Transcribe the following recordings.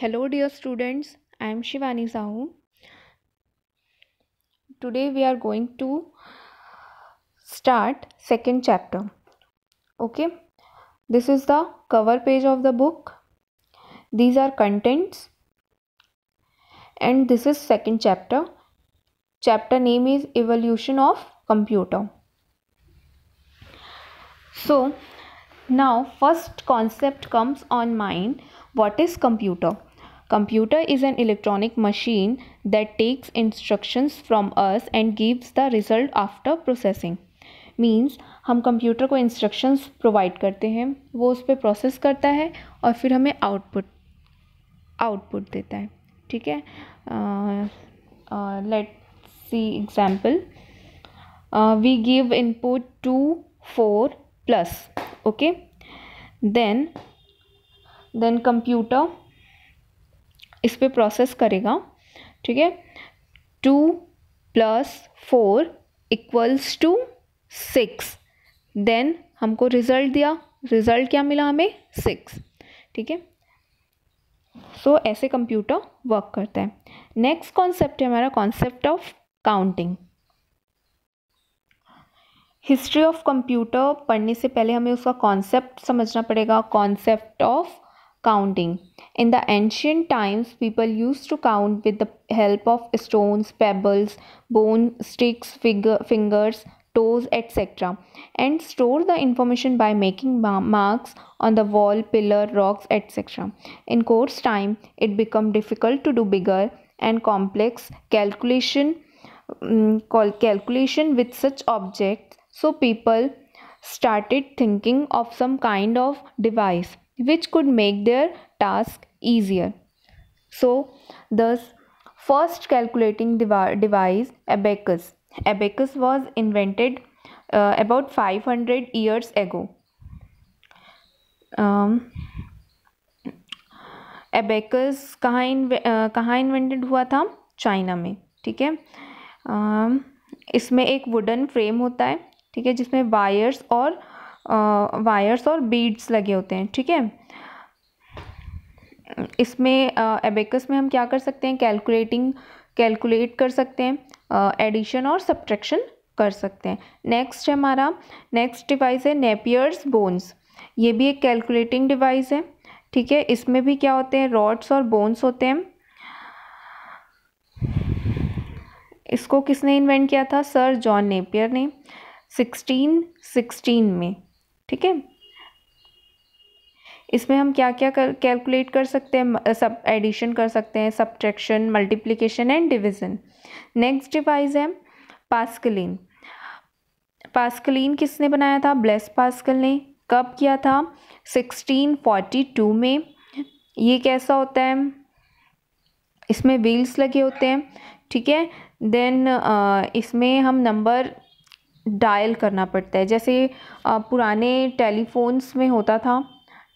Hello dear students, I am Shivani Sahu. Today we are going to start second chapter. Okay, this is the cover page of the book. These are contents and this is second chapter. Chapter name is Evolution of Computer. So now first concept comes on mind what is computer computer is an electronic machine that takes instructions from us and gives the result after processing means हम computer को instructions provide करते हैं वो उस पर process करता है और फिर हमें आउटपुट आउटपुट देता है ठीक है let see example we give input two four plus okay then then computer इस पर प्रोसेस करेगा ठीक है two plus four equals to six then हमको रिज़ल्ट दिया रिज़ल्ट क्या मिला हमें सिक्स ठीक है सो ऐसे कंप्यूटर वर्क करता है नेक्स्ट कॉन्सेप्ट है हमारा concept of counting history of computer पढ़ने से पहले हमें उसका कॉन्सेप्ट समझना पड़ेगा concept of counting In the ancient times, people used to count with the help of stones, pebbles, bone, sticks, figure, fingers, toes, etc., and store the information by making marks on the wall, pillar, rocks, etc. In course time, it became difficult to do bigger and complex calculation um, calculation with such objects so people started thinking of some kind of device which could make their task easier. So, thus, first calculating device abacus. Abacus was invented uh, about 500 years ago. Um, abacus कहाँ कहाँ invented हुआ था China में ठीक है इसमें एक wooden frame होता है ठीक है जिसमें वायर्स और आ, वायर्स और बीड्स लगे होते हैं ठीक है इसमें एबेकस में हम क्या कर सकते हैं कैलकुलेटिंग कैलकुलेट कर सकते हैं एडिशन और सब्ट्रैक्शन कर सकते हैं नेक्स्ट है हमारा नेक्स्ट डिवाइस है नेपियर्स बोन्स ये भी एक कैलकुलेटिंग डिवाइस है ठीक है इसमें भी क्या होते हैं रॉड्स और बोन्स होते हैं इसको किसने इन्वेंट किया था सर जॉन नेपियर ने सिक्सटीन सिक्सटीन में ठीक है इसमें हम क्या क्या कर कैलकुलेट कर सकते हैं सब एडिशन कर सकते हैं subtraction multiplication and division next device है पास्कलिन पास्कलिन किसने बनाया था ब्लेस पास्कल ने कब किया था 1642 में ये कैसा होता है इसमें व्हील्स लगे होते हैं ठीक है देन इसमें हम नंबर डायल करना पड़ता है जैसे पुराने टेलीफोन्स में होता था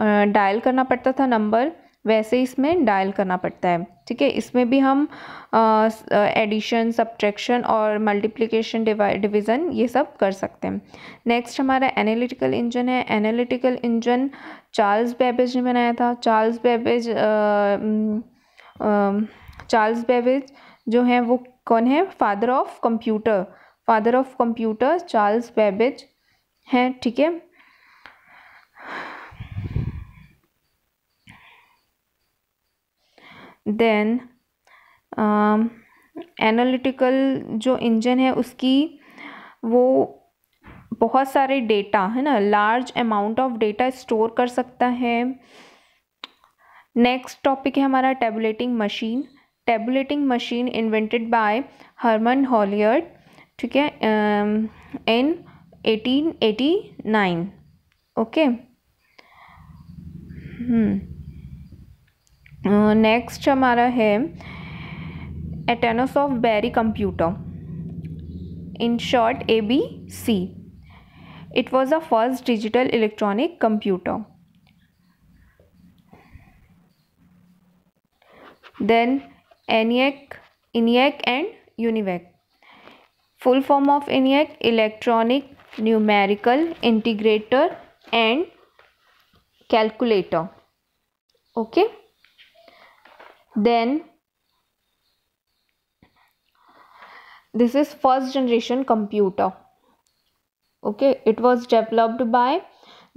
डायल करना पड़ता था नंबर वैसे इसमें डायल करना पड़ता है ठीक है इसमें भी हम एडिशन सब्ट्रैक्शन और मल्टीप्लिकेशन डिवीज़न ये सब कर सकते हैं नेक्स्ट हमारा एनालिटिकल इंजन है एनालिटिकल इंजन चार्ल्स बेबेज ने बनाया था चार्ल्स बेबेज चार्ल्स बेबेज जो हैं वो कौन है father of computer father of computer Charles Babbage हैं ठीक है देन एनालिटिकल um, जो इंजन है उसकी वो बहुत सारे डेटा है ना large amount of data store कर सकता है नेक्स्ट टॉपिक है हमारा tabulating machine tabulating machine invented by Herman Hollerith ठीक है in eighteen eighty nine okay hmm next हमारा है Atanasoff Berry computer in short A B C it was the first digital electronic computer then ENIAC ENIAC and UNIVAC full form of ENIAC electronic numerical integrator and calculator okay Then this is first generation computer. Okay, it was developed by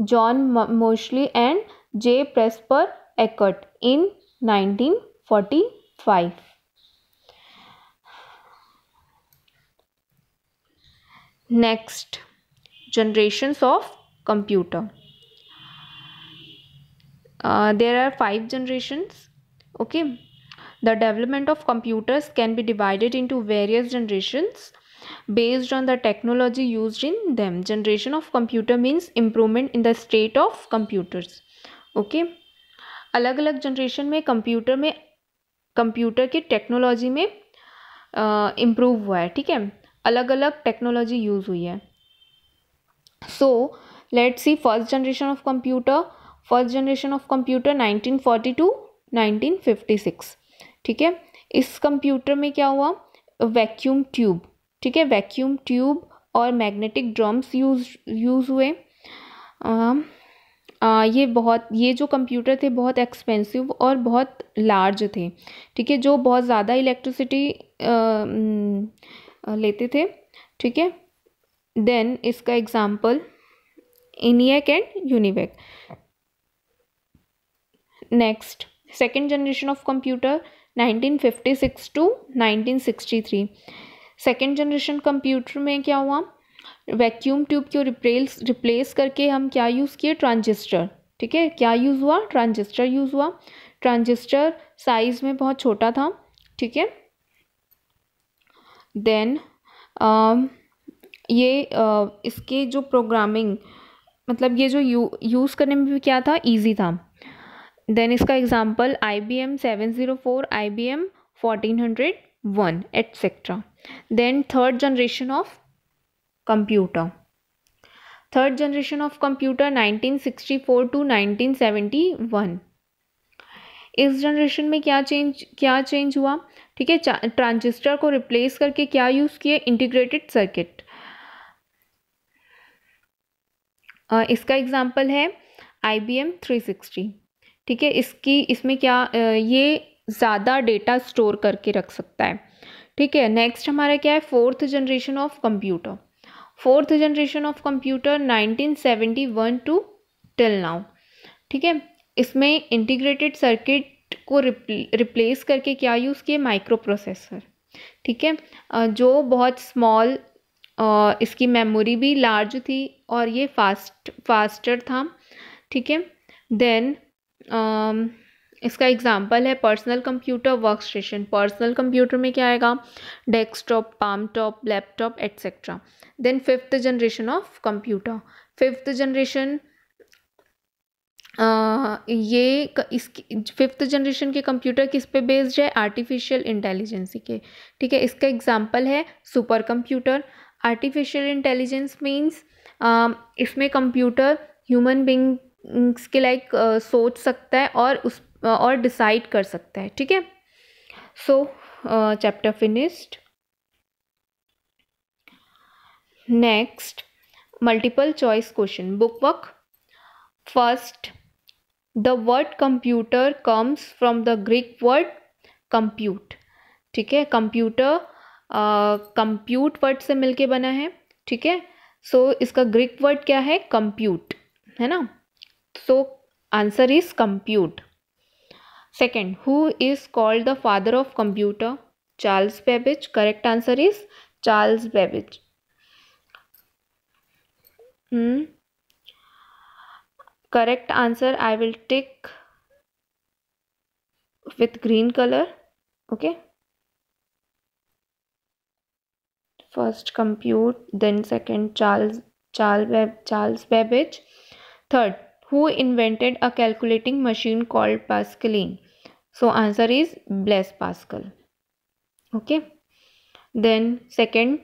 John Mosley and J. Presper Eckert in 1945. Next, generations of computer. Uh, there are five generations. Okay, the development of computers can be divided into various generations based on the technology used in them. Generation of computer means improvement in the state of computers. okay? अलग अलग generation में computer में computer के technology में improve हुआ है ठीक है अलग अलग टेक्नोलॉजी यूज़ हुई है so let's see first generation of computer first generation of computer 1942 1956 ठीक है इस कंप्यूटर में क्या हुआ वैक्यूम ट्यूब ठीक है वैक्यूम ट्यूब और मैग्नेटिक ड्रम्स यूज यूज़ हुए आ, आ, ये बहुत ये जो कंप्यूटर थे बहुत एक्सपेंसिव और बहुत लार्ज थे ठीक है जो बहुत ज़्यादा इलेक्ट्रिसिटी लेते थे ठीक है देन इसका example ENIAC and UNIVAC next second generation of computer 1956 to 1963 second generation computer में क्या हुआ वैक्यूम ट्यूब को रिप्लेस रिप्लेस करके हम क्या यूज़ किए ट्रांजिस्टर ठीक है क्या यूज़ हुआ ट्रांजिस्टर यूज़ हुआ ट्रांजिस्टर साइज़ में बहुत छोटा था ठीक है देन ये आ, इसके जो प्रोग्रामिंग मतलब ये जो यू यूज़ करने में भी क्या था ईजी था देन इसका example I B M seven zero four I B M fourteen hundred one etcetera then third generation of computer third generation of computer 1964 to 1971 इस जनरेशन में क्या चेंज क्या चेंज हुआ ठीक है ट्रांजिस्टर को रिप्लेस करके क्या यूज़ किए इंटीग्रेटेड सर्किट इसका एग्जाम्पल है I B M three sixty ठीक है इसकी इसमें क्या ये ज़्यादा डेटा स्टोर करके रख सकता है ठीक है नेक्स्ट हमारा क्या है fourth generation of computer fourth generation of computer 1971 to till now ठीक है इसमें इंटीग्रेटेड सर्किट को रिप्लेस करके क्या यूज़ किए माइक्रो प्रोसेसर ठीक है जो बहुत स्मॉल इसकी मेमोरी भी लार्ज थी और ये फास्ट फास्टर था ठीक है देन Um, इसका एग्जाम्पल है personal computer work station personal computer में क्या आएगा desktop palm top laptop etcetera then fifth generation of computer fifth generation ये इसकी फिफ्थ जनरेशन के कंप्यूटर किस पे बेस्ड है आर्टिफिशियल इंटेलिजेंसी के ठीक है इसका एग्जाम्पल है super computer artificial intelligence means इसमें कंप्यूटर ह्यूमन बींग के लाइक सोच सकता है और उस और डिसाइड कर सकता है ठीक है so chapter finished next multiple choice question book work first the word computer comes from the Greek word compute ठीक है कंप्यूटर कंप्यूट वर्ड से मिलके बना है ठीक है सो so, इसका ग्रीक वर्ड क्या है कंप्यूट है ना So answer is compute. Second, who is called the father of computer? Charles Babbage. Correct answer is Charles Babbage. Hmm. Correct answer I will tick with green color. Okay. First compute, then second Charles Charles Babbage. Third, who invented a calculating machine called Pascaline? So answer is Blaise Pascal. Okay. Then second,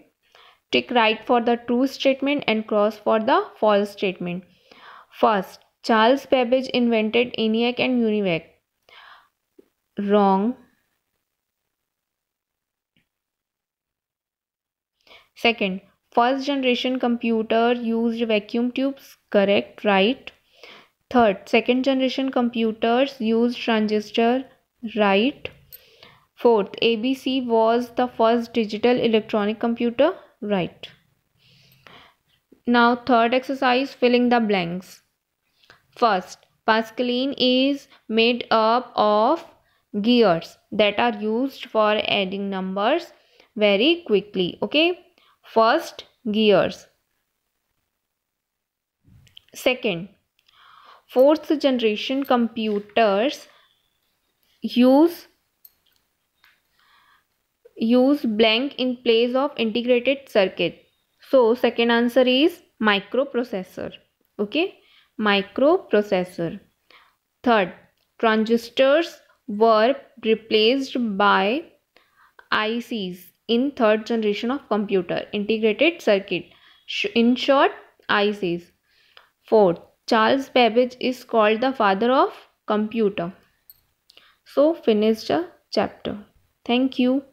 tick right for the true statement and cross for the false statement. First, Charles Babbage invented ENIAC and UNIVAC. Wrong. Second, first generation computer used vacuum tubes. Correct, right. Third, second generation computers used transistor, right? Fourth, ABC was the first digital electronic computer, right? Now, third exercise, filling the blanks. First, Pascaline is made up of gears that are used for adding numbers very quickly. Okay, first, gears. Second, fourth generation computers use use blank in place of integrated circuit so second answer is microprocessor okay microprocessor third transistors were replaced by ICs in third generation of computer integrated circuit in short ICs fourth Charles Babbage is called the father of computer. So finish the chapter. Thank you.